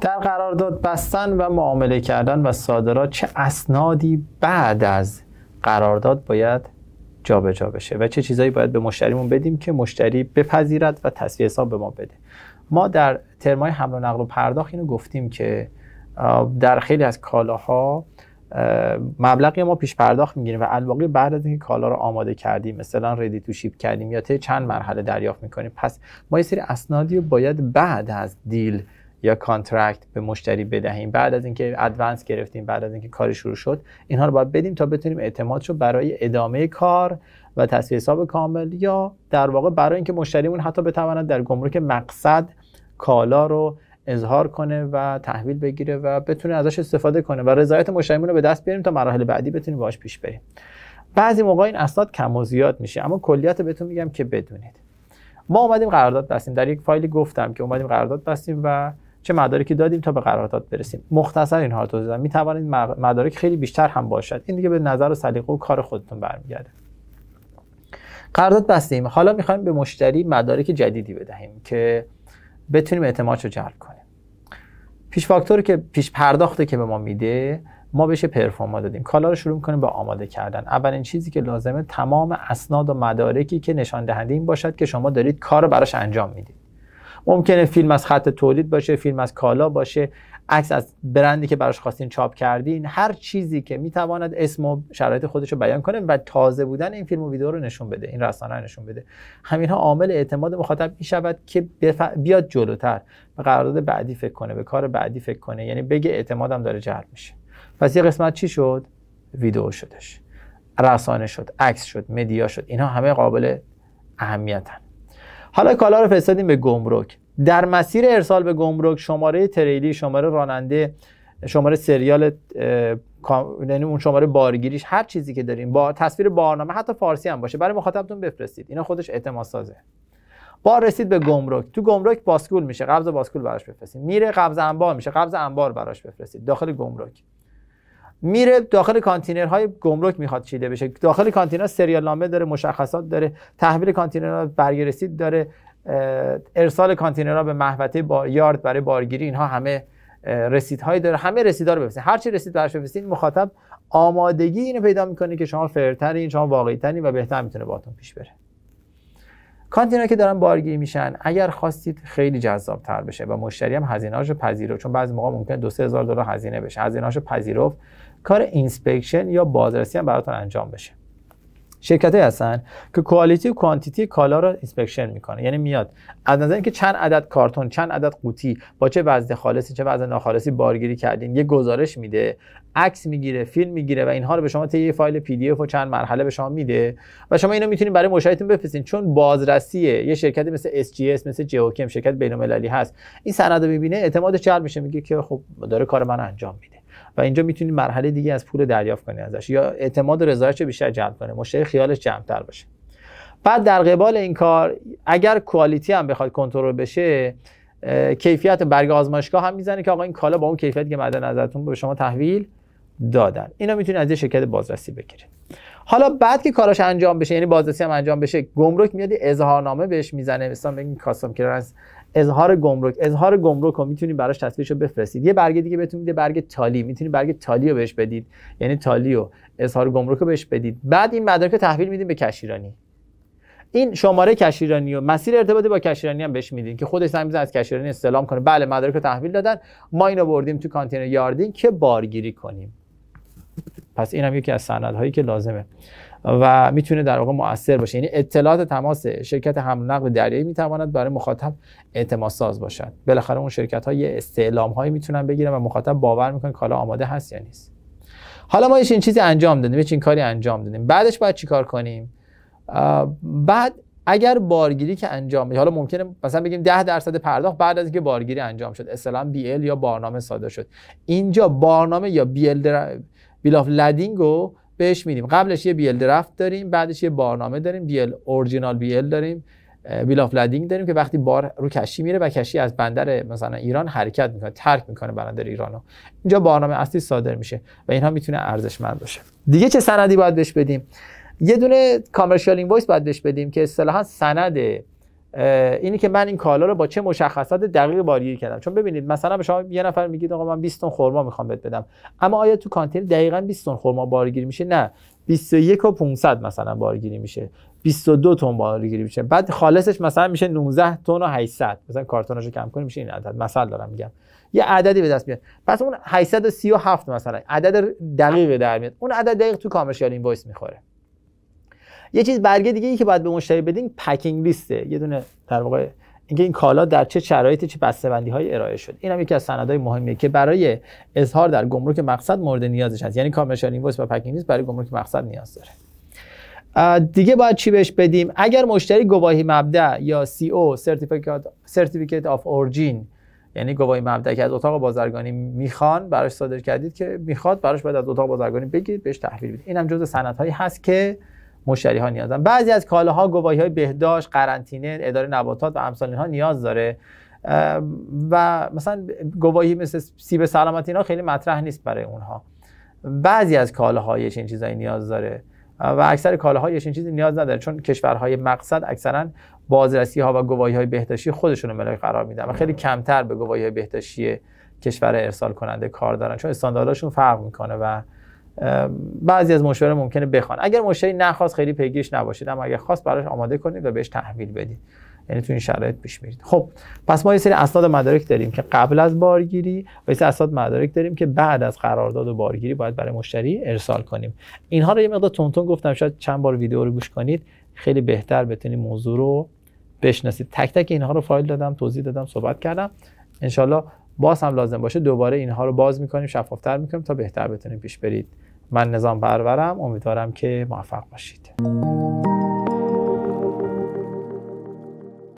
در قرارداد بستن و معامله کردن و صادرات چه اسنادی بعد از قرارداد باید جابجا جا بشه و چه چیزایی باید به مشتریمون بدیم که مشتری بپذیرد و تصویه حساب به ما بده ما در ترمای حمل و نقل و پرداخت اینو گفتیم که در خیلی از کالاها مبلغی ما پیش پرداخت میگیریم و الباقی بعد از اینکه کالا رو آماده کردیم مثلا ردی تو شیپ کردیم یا طی چند مرحله دریافت میکنیم پس ما یه سری اسنادی رو باید بعد از دیل یا کانترکت به مشتری بدهیم بعد از اینکه ادوانس گرفتیم بعد از اینکه کار شروع شد اینها رو باید بدیم تا بتونیم اعتماد رو برای ادامه کار و تصویر حساب کامل یا در واقع برای اینکه مشتریمون حتی بتواند در گمرک مقصد کالا رو اظهار کنه و تحویل بگیره و بتونه ازش استفاده کنه و رضایت مشتریمون رو به دست بیاریم تا مراحل بعدی بتونیم باهاش پیش بریم بعضی موقع این اسناد کم و زیاد میشه اما کلیات بهتون میگم که بدونید ما اومدیم قرارداد بستیم در یک فایلی گفتم که اومدیم قرارداد بستیم و چه مدارکی دادیم تا به قرارداد برسیم مختصر اینها رو توضیح می توانید مدارک خیلی بیشتر هم باشد این دیگه به نظر و سلیقه و کار خودتون برمیگرده قرارداد بستیم حالا میخوایم به مشتری مدارک جدیدی بدهیم که بتونیم اعتمادش رو جلب کنیم پیش فاکتوری که پیش پرداخته که به ما میده ما بهش پرفورما دادیم کالا رو شروع میکنیم به آماده کردن اولین چیزی که لازمه تمام اسناد و مدارکی که نشان دهنده این باشد که شما دارید کار رو براش انجام میدید ممکنه فیلم از خط تولید باشه فیلم از کالا باشه عکس از برندی که براش خواستین چاپ کردین هر چیزی که میتواند اسم و شرایط خودش رو بیان کنه و تازه بودن این فیلم و ویدیو رو نشون بده این رسانه رو نشون بده همین ها عامل اعتماد مخاطب شود که بیاد جلوتر به قرارداد بعدی فکر کنه به کار بعدی فکر کنه یعنی بگه اعتمادم داره جلب میشه پس یه قسمت چی شد ویدیو شدش رسانه شد عکس شد مدیا شد اینها همه قابل اهمیتن حالا کالا رو فرستادیم به گمرک در مسیر ارسال به گمرک شماره تریلی شماره راننده شماره سریال یعنی اون شماره بارگیریش هر چیزی که داریم با تصویر بارنامه حتی فارسی هم باشه برای مخاطبتون بفرستید اینا خودش اعتماد سازه بار رسید به گمرک تو گمرک باسکول میشه قبض باسکول براش بفرستید میره قبض انبار میشه قبض انبار براش بفرستید داخل گمرک میره داخل کانتینر های گمرک میخواد چیده بشه داخل کانتینر سریال نامه داره مشخصات داره تحویل کانتینرها برگرسید داره ارسال کانتینرها به محوطه بار... یارد برای بارگیری اینها همه رسیدهایی داره همه رسیدها رو بفرستین هر چی رسید براش بفرستین مخاطب آمادگی اینو پیدا میکنه که شما فرترین شما واقعیتنی و بهتر میتونه باهاتون پیش بره کانتینر که دارن بارگیری میشن اگر خواستید خیلی جذاب تر بشه و مشتری هم هزینه‌اشو پذیرفت چون بعضی موقع ممکنه سه هزار دلار هزینه بشه هزینه‌اشو پذیرفت کار اینسپکشن یا بازرسی هم براتون انجام بشه شرکت های هستن که کوالیتی و کوانتیتی کالا رو اینسپکشن میکنه یعنی میاد از نظر اینکه چند عدد کارتون چند عدد قوطی با چه وزن خالصی چه وزن ناخالصی بارگیری کردین یه گزارش میده عکس میگیره فیلم میگیره و اینها رو به شما طی فایل پی دی اف و چند مرحله به شما میده و شما اینو میتونید برای مشاهدتون بفرستین چون بازرسی یه شرکتی مثل اس جی اس مثل جیوکم شرکت المللی هست این سند رو میبینه اعتمادش جلب میشه میگه که خب داره کار من انجام میده و اینجا میتونید مرحله دیگه از پول دریافت کنی ازش یا اعتماد و رضایتش بیشتر جلب کنه مشتری خیالش جمعتر باشه بعد در قبال این کار اگر کوالیتی هم بخواد کنترل بشه کیفیت برگ آزمایشگاه هم میزنه که آقا این کالا با اون کیفیتی که مد نظرتون به شما تحویل دادن اینا میتونید از یه شرکت بازرسی بگیرید حالا بعد که کاراش انجام بشه یعنی بازرسی هم انجام بشه گمرک میاد اظهارنامه بهش میزنه مثلا بگین کاستم کلیرنس اظهار گمرک اظهار گمرک رو میتونید براش تصویرشو بفرستید یه برگه دیگه بهتون میده برگ تالی میتونید برگ تالی رو بهش بدید یعنی تالی و اظهار گمرک رو بهش بدید بعد این مدارک رو تحویل میدین به کشیرانی این شماره کشیرانی و مسیر ارتباطی با کشیرانی هم بهش میدین که خودش هم از کشیرانی استلام کنه بله مدارک رو تحویل دادن ما اینو بردیم تو کانتینر یاردین که بارگیری کنیم پس این هم یکی از سندهایی که لازمه و میتونه در واقع مؤثر باشه یعنی اطلاعات تماس شرکت حمل نقل دریایی میتواند برای مخاطب اعتماد ساز باشد بالاخره اون شرکت ها یه استعلام هایی میتونن بگیرن و مخاطب باور میکنه کالا آماده هست یا نیست حالا ما این چیزی انجام دادیم چین کاری انجام دادیم بعدش باید چیکار کنیم بعد اگر بارگیری که انجام حالا ممکنه مثلا بگیم 10 درصد پرداخت بعد از اینکه بارگیری انجام شد اصلا ال یا بارنامه صادر شد اینجا بارنامه یا ال در... بیل آف لدینگ رو بهش میدیم قبلش یه بیل درفت داریم بعدش یه بارنامه داریم بیل اورجینال بیل داریم بیل آف لدینگ داریم که وقتی بار رو کشی میره و کشی از بندر مثلا ایران حرکت میکنه ترک میکنه بندر ایرانو اینجا بارنامه اصلی صادر میشه و اینها میتونه ارزشمند باشه دیگه چه سندی باید بهش بدیم یه دونه کامرشال اینوایس باید بهش بدیم که اصطلاحا سند اینی که من این کالا رو با چه مشخصات دقیق بارگیری کردم چون ببینید مثلا به شما یه نفر میگید آقا من 20 تن خرما میخوام بهت بدم اما آیا تو کانتین دقیقا 20 تن خرما بارگیری میشه نه 21 و 500 مثلا بارگیری میشه 22 تن بارگیری میشه بعد خالصش مثلا میشه 19 تن و 800 مثلا کارتوناشو کم کنیم میشه این عدد مثلا دارم میگم یه عددی به دست میاد پس اون 837 مثلا عدد دقیق در میاد اون عدد دقیق تو کامرشال وایس میخوره یه چیز برگه دیگه ای که باید به مشتری بدین پکینگ لیسته یه دونه در واقع اینکه این کالا در چه شرایطی چه بسته‌بندی های ارائه شد این یکی از سندهای مهمیه که برای اظهار در گمرک مقصد مورد نیازش هست یعنی کامرشال اینوایس و پکینگ لیست برای گمرک مقصد نیاز داره دیگه باید چی بهش بدیم اگر مشتری گواهی مبدا یا سی او سرتیفیکیت آف اورجین یعنی گواهی مبدا که از اتاق بازرگانی میخوان براش صادر کردید که میخواد براش باید از اتاق بازرگانی بگیرید بهش تحویل بدید اینم جزء سندهایی هست که مشتری ها نیاز بعضی از کالاها گواهی های بهداشت قرنطینه اداره نباتات و امثال اینها نیاز داره و مثلا گواهی مثل سیب سلامتی ها خیلی مطرح نیست برای اونها بعضی از کالاها چنین چیزایی نیاز داره و اکثر کالاها چنین چیزی نیاز نداره چون کشورهای مقصد اکثرا بازرسی ها و گواهی های بهداشتی خودشون رو قرار میدن و خیلی کمتر به گواهی های بهداشتی کشور ارسال کننده کار دارن چون استانداردشون فرق میکنه و بعضی از مشاور ممکنه بخوان اگر مشتری نخواست خیلی پیگیرش نباشید اما اگر خواست براش آماده کنید و بهش تحویل بدید یعنی تو این شرایط پیش میرید خب پس ما یه سری اسناد مدارک داریم که قبل از بارگیری و یه سری اسناد مدارک داریم که بعد از قرارداد و بارگیری باید برای مشتری ارسال کنیم اینها رو یه مقدار تون گفتم شاید چند بار ویدیو رو گوش کنید خیلی بهتر بتونید موضوع رو بشناسید تک تک اینها رو فایل دادم توضیح دادم صحبت کردم انشالله باز هم لازم باشه دوباره اینها رو باز میکنیم شفافتر میکنیم تا بهتر بتونیم پیش برید من نظام پرورم امیدوارم که موفق باشید